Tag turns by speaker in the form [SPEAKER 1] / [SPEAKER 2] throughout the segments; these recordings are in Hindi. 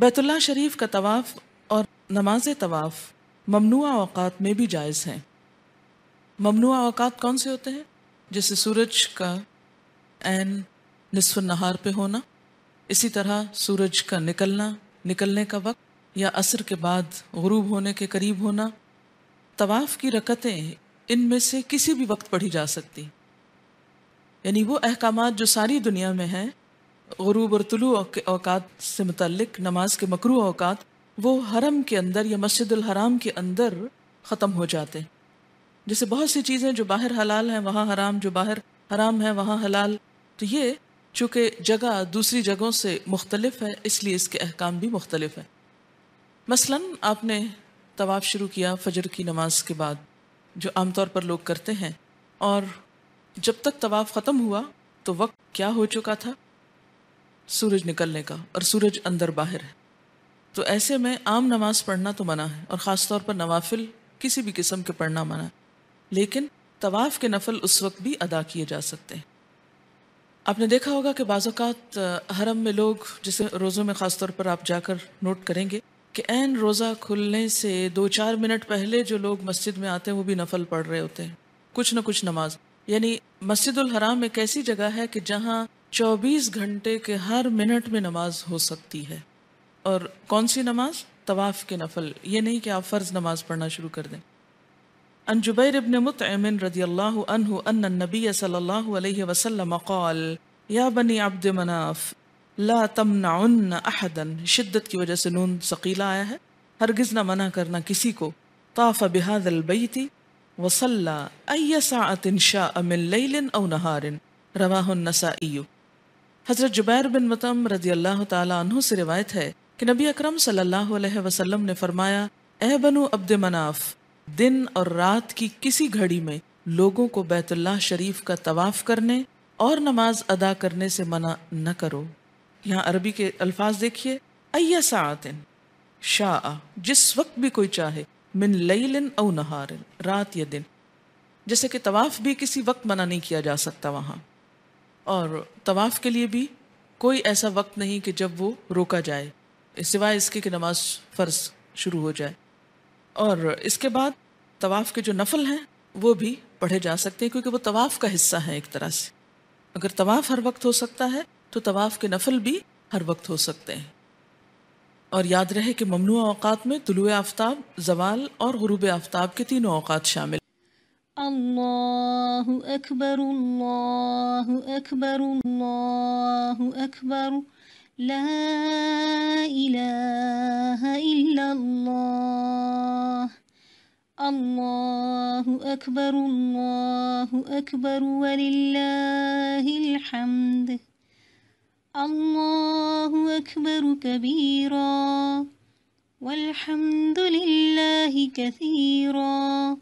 [SPEAKER 1] बैतुल्ला शरीफ का तवाफ़ और नमाज तवाफ़ ममनुआ अवकात में भी जायज़ हैं ममनुआ अवकात कौन से होते हैं जैसे सूरज का एन नसफ नहार पे होना इसी तरह सूरज का निकलना निकलने का वक्त या असर के बाद गरूब होने के करीब होना तवाफ़ की रकतें इनमें से किसी भी वक्त पढ़ी जा सकती यानी वो अहकाम जो सारी दुनिया में हैं गरूब और तुलु अवकात से मतलब नमाज के मकरू अवकात वो हरम के अंदर या मस्जिद हराम के अंदर ख़त्म हो जाते हैं जैसे बहुत सी चीज़ें जो बाहर हलाल हैं वहाँ हराम जो बाहर हराम है वहाँ हलाल तो ये चूँकि जगह दूसरी जगहों से मुख्तलफ है इसलिए इसके अहकाम भी मुख्तलफ हैं मसला आपने तवाफ़ शुरू किया फजर की नमाज के बाद जो आमतौर पर लोग करते हैं और जब तक तवाफ ख़त्म हुआ तो वक्त क्या हो चुका था सूरज निकलने का और सूरज अंदर बाहर है तो ऐसे में आम नमाज पढ़ना तो मना है और ख़ास तौर पर नवाफिल किसी भी किस्म के पढ़ना मना है लेकिन तवाफ़ के नफल उस वक्त भी अदा किए जा सकते हैं आपने देखा होगा कि बाज़ात हरम में लोग जिसे रोज़ों में ख़ास तौर पर आप जाकर नोट करेंगे कि एन रोज़ा खुलने से दो चार मिनट पहले जो लोग मस्जिद में आते हैं वो भी नफल पढ़ रहे होते हैं कुछ ना कुछ नमाज़ यानी मस्जिदुल हराम एक ऐसी जगह है कि जहाँ 24 घंटे के हर मिनट में नमाज हो सकती है और कौन सी नमाज तवाफ़ के नफल ये नहीं कि आप फ़र्ज़ नमाज पढ़ना शुरू कर दें अनजुबैर जुबैर इबन मुतमिन रदी अल्लाह अनहु नबी सल्लल्लाहु अलैहि वसल्लम कौल या बनी अब्द मनाफ ला तमनाउन अहदन शिद्दत की वजह से नून सकीला आया है हरगिज़ ना मना करना किसी को ताफ़ बिहाद अलबई थी ने फरमाया दिन और रात की किसी घड़ी में लोगों को बैतुल्लाह शरीफ का तवाफ़ करने और नमाज अदा करने से मना न करो यहाँ अरबी के अल्फाज देखिए अय्या सातिन शाह जिस वक्त भी कोई चाहे मिन लिन औ नहारिन रात या दिन जैसे कि तवाफ़ भी किसी वक्त मना नहीं किया जा सकता वहाँ और तवाफ़ के लिए भी कोई ऐसा वक्त नहीं कि जब वो रोका जाए सिवाय इसके कि नमाज फ़र्ज शुरू हो जाए और इसके बाद तवाफ़ के जो नफल हैं वो भी पढ़े जा सकते हैं क्योंकि वो तवाफ़ का हिस्सा है एक तरह से अगर तवाफ़ हर वक्त हो सकता है तो तवाफ़ के नफल भी हर वक्त हो सकते हैं اور یاد رہے کہ ممنوع اوقات میں طلوع آفتاب زوال اور غروب آفتاب کے تینوں اوقات شامل
[SPEAKER 2] الله اكبر الله اكبر الله اكبر لا اله الا الله الله اكبر الله اكبر ولله الحمد الله أكبر كبيرا والحمد لله كثيرا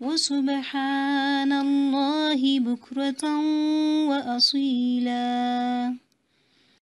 [SPEAKER 2] وسبحان الله بكرة وأصيلا